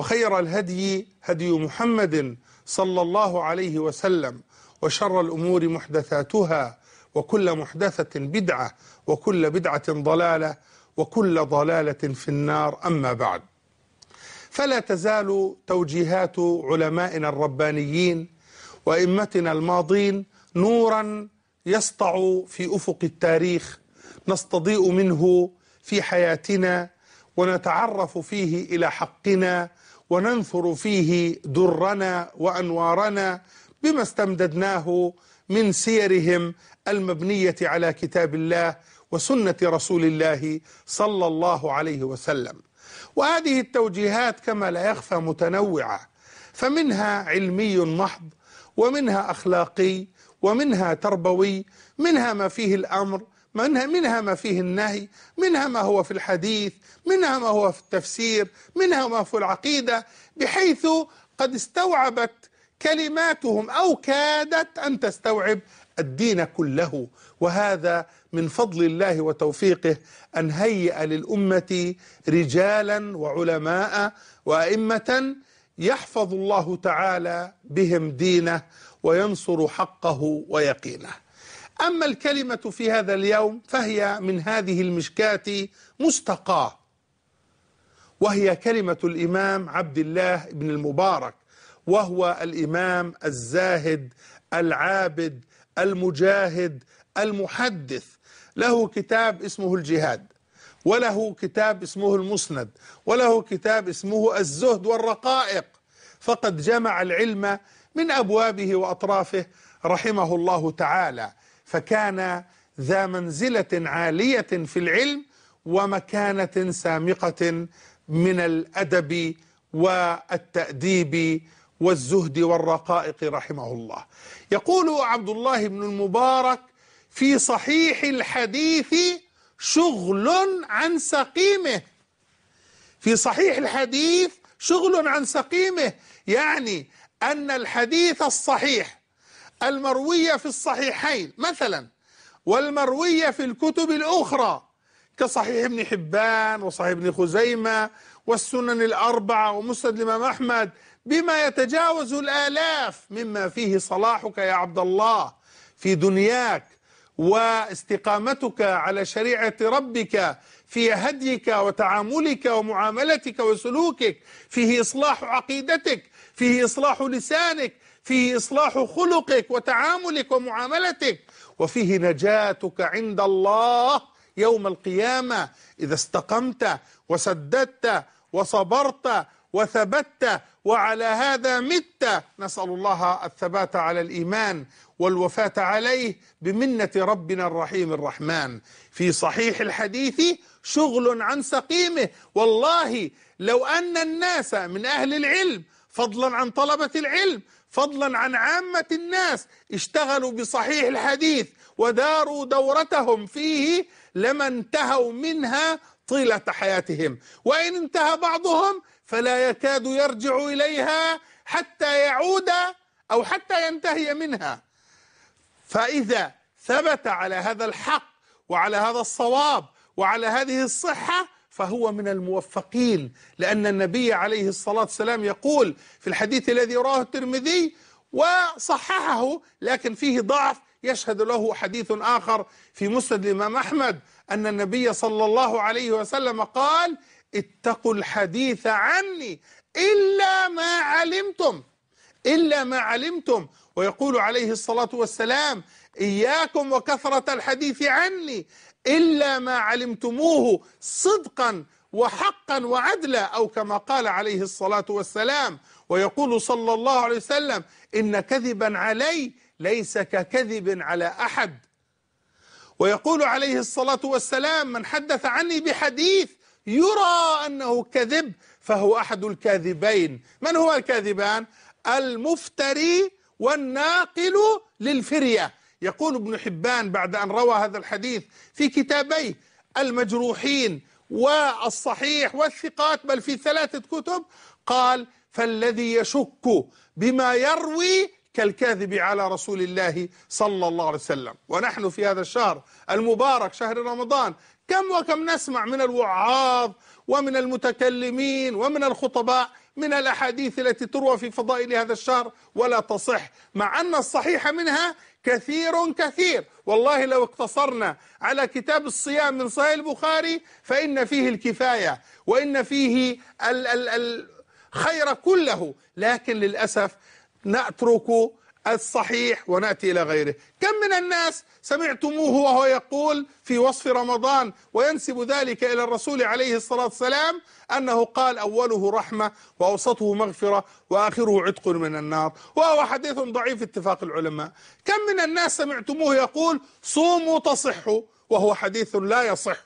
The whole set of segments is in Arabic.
وخير الهدي هدي محمد صلى الله عليه وسلم وشر الأمور محدثاتها وكل محدثة بدعة وكل بدعة ضلالة وكل ضلالة في النار أما بعد فلا تزال توجيهات علمائنا الربانيين وإمتنا الماضين نورا يسطع في أفق التاريخ نستضيء منه في حياتنا ونتعرف فيه إلى حقنا وننثر فيه درنا وأنوارنا بما استمددناه من سيرهم المبنية على كتاب الله وسنة رسول الله صلى الله عليه وسلم وهذه التوجيهات كما لا يخفى متنوعة فمنها علمي محض ومنها أخلاقي ومنها تربوي منها ما فيه الأمر منها منها ما فيه النهي منها ما هو في الحديث منها ما هو في التفسير منها ما في العقيدة بحيث قد استوعبت كلماتهم أو كادت أن تستوعب الدين كله وهذا من فضل الله وتوفيقه أن هيئ للأمة رجالا وعلماء وأئمة يحفظ الله تعالى بهم دينه وينصر حقه ويقينه أما الكلمة في هذا اليوم فهي من هذه المشكاة مستقاة وهي كلمة الإمام عبد الله بن المبارك وهو الإمام الزاهد العابد المجاهد المحدث له كتاب اسمه الجهاد وله كتاب اسمه المسند وله كتاب اسمه الزهد والرقائق فقد جمع العلم من أبوابه وأطرافه رحمه الله تعالى فكان ذا منزلة عالية في العلم ومكانة سامقة من الأدب والتأديب والزهد والرقائق رحمه الله يقول عبد الله بن المبارك في صحيح الحديث شغل عن سقيمه في صحيح الحديث شغل عن سقيمه يعني أن الحديث الصحيح المروية في الصحيحين مثلا والمروية في الكتب الأخرى كصحيح ابن حبان وصحيح ابن خزيمة والسنن الأربعة ومسند الإمام أحمد بما يتجاوز الآلاف مما فيه صلاحك يا عبد الله في دنياك واستقامتك على شريعة ربك في هديك وتعاملك ومعاملتك وسلوكك فيه إصلاح عقيدتك فيه إصلاح لسانك فيه إصلاح خلقك وتعاملك ومعاملتك وفيه نجاتك عند الله يوم القيامة إذا استقمت وسددت وصبرت وثبت وعلى هذا مت نسأل الله الثبات على الإيمان والوفاة عليه بمنة ربنا الرحيم الرحمن في صحيح الحديث شغل عن سقيمه والله لو أن الناس من أهل العلم فضلا عن طلبة العلم فضلا عن عامة الناس اشتغلوا بصحيح الحديث وداروا دورتهم فيه لما انتهوا منها طيلة حياتهم وإن انتهى بعضهم فلا يكاد يرجع إليها حتى يعود أو حتى ينتهي منها فإذا ثبت على هذا الحق وعلى هذا الصواب وعلى هذه الصحة فهو من الموفقين لأن النبي عليه الصلاة والسلام يقول في الحديث الذي رواه الترمذي وصححه لكن فيه ضعف يشهد له حديث آخر في مسند الإمام أحمد أن النبي صلى الله عليه وسلم قال اتقوا الحديث عني إلا ما علمتم إلا ما علمتم ويقول عليه الصلاة والسلام إياكم وكثرة الحديث عني إلا ما علمتموه صدقا وحقا وعدلا أو كما قال عليه الصلاة والسلام ويقول صلى الله عليه وسلم إن كذبا علي ليس ككذب على أحد ويقول عليه الصلاة والسلام من حدث عني بحديث يرى أنه كذب فهو أحد الكاذبين من هو الكاذبان؟ المفتري والناقل للفرية يقول ابن حبان بعد أن روى هذا الحديث في كتابيه المجروحين والصحيح والثقات بل في ثلاثة كتب قال فالذي يشك بما يروي كالكاذب على رسول الله صلى الله عليه وسلم ونحن في هذا الشهر المبارك شهر رمضان كم وكم نسمع من الوعاظ ومن المتكلمين ومن الخطباء من الأحاديث التي تروى في فضائل هذا الشهر ولا تصح مع أن الصحيح منها كثير كثير والله لو اقتصرنا على كتاب الصيام من صحيح البخاري فإن فيه الكفاية وإن فيه الخير كله لكن للأسف نترك الصحيح وناتي الى غيره، كم من الناس سمعتموه وهو يقول في وصف رمضان وينسب ذلك الى الرسول عليه الصلاه والسلام انه قال اوله رحمه واوسطه مغفره واخره عتق من النار، وهو حديث ضعيف اتفاق العلماء، كم من الناس سمعتموه يقول صوموا تصحوا وهو حديث لا يصح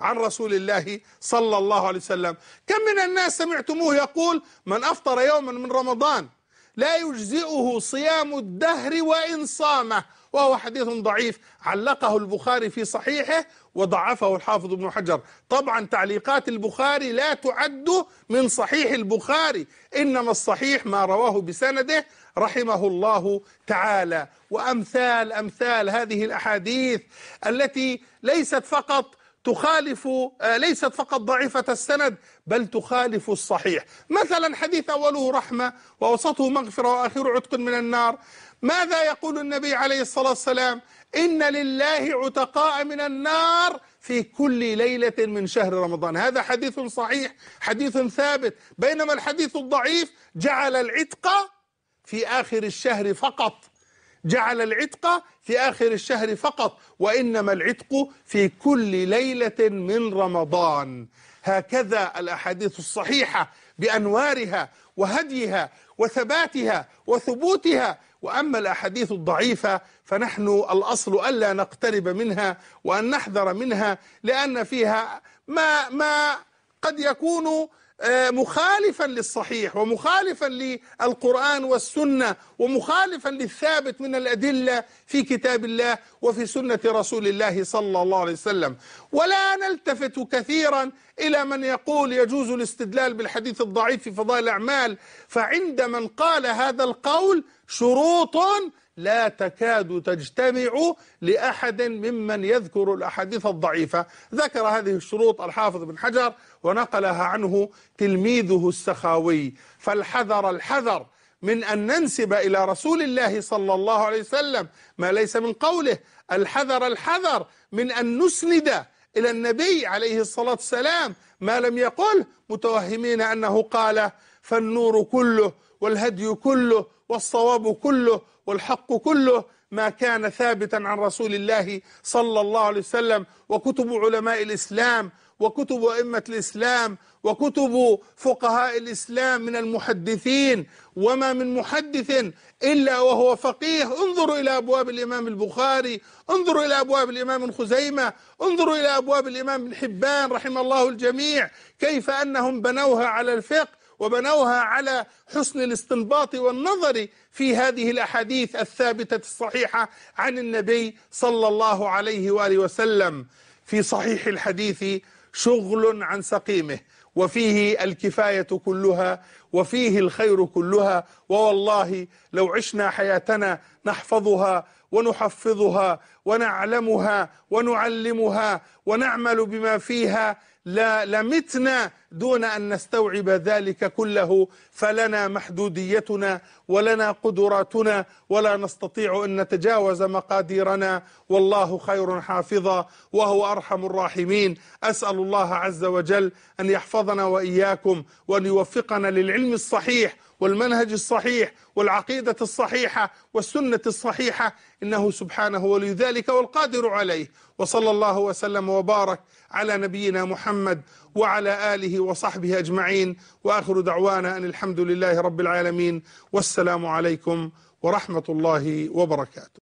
عن رسول الله صلى الله عليه وسلم، كم من الناس سمعتموه يقول من افطر يوما من رمضان لا يجزئه صيام الدهر وإن صامه وهو حديث ضعيف علقه البخاري في صحيحه وضعفه الحافظ ابن حجر طبعا تعليقات البخاري لا تعد من صحيح البخاري إنما الصحيح ما رواه بسنده رحمه الله تعالى وأمثال أمثال هذه الأحاديث التي ليست فقط تخالف آه، ليست فقط ضعيفة السند بل تخالف الصحيح مثلا حديث أوله رحمة ووسطه مغفرة وآخره عتق من النار ماذا يقول النبي عليه الصلاة والسلام إن لله عتقاء من النار في كل ليلة من شهر رمضان هذا حديث صحيح حديث ثابت بينما الحديث الضعيف جعل العتق في آخر الشهر فقط جعل العتق في آخر الشهر فقط وإنما العتق في كل ليلة من رمضان هكذا الأحاديث الصحيحة بأنوارها وهديها وثباتها وثبوتها وأما الأحاديث الضعيفة فنحن الأصل ألا نقترب منها وأن نحذر منها لأن فيها ما, ما قد يكون آه، مخالفا للصحيح ومخالفا للقرآن والسنة ومخالفا للثابت من الأدلة في كتاب الله وفي سنة رسول الله صلى الله عليه وسلم ولا نلتفت كثيرا إلى من يقول يجوز الاستدلال بالحديث الضعيف في فضائل الأعمال فعند من قال هذا القول شروط لا تكاد تجتمع لأحد ممن يذكر الأحاديث الضعيفة ذكر هذه الشروط الحافظ بن حجر ونقلها عنه تلميذه السخاوي فالحذر الحذر من أن ننسب إلى رسول الله صلى الله عليه وسلم ما ليس من قوله الحذر الحذر من أن نسند إلى النبي عليه الصلاة والسلام ما لم يقل متوهمين أنه قال فالنور كله والهدي كله والصواب كله والحق كله ما كان ثابتا عن رسول الله صلى الله عليه وسلم وكتب علماء الإسلام وكتب أئمة الإسلام وكتب فقهاء الإسلام من المحدثين وما من محدث إلا وهو فقيه انظروا إلى أبواب الإمام البخاري انظروا إلى أبواب الإمام خزيمة انظروا إلى أبواب الإمام الحبان حبان رحم الله الجميع كيف أنهم بنوها على الفقه وبنوها على حسن الاستنباط والنظر في هذه الاحاديث الثابته الصحيحه عن النبي صلى الله عليه واله وسلم في صحيح الحديث شغل عن سقيمه وفيه الكفايه كلها وفيه الخير كلها ووالله لو عشنا حياتنا نحفظها ونحفظها ونعلمها ونعلمها ونعمل بما فيها لا لمتنا دون أن نستوعب ذلك كله فلنا محدوديتنا ولنا قدراتنا ولا نستطيع أن نتجاوز مقاديرنا والله خير حافظا وهو أرحم الراحمين أسأل الله عز وجل أن يحفظنا وإياكم وأن يوفقنا للعلم العلم الصحيح والمنهج الصحيح والعقيدة الصحيحة والسنة الصحيحة إنه سبحانه ولي ذلك والقادر عليه وصلى الله وسلم وبارك على نبينا محمد وعلى آله وصحبه أجمعين وآخر دعوانا أن الحمد لله رب العالمين والسلام عليكم ورحمة الله وبركاته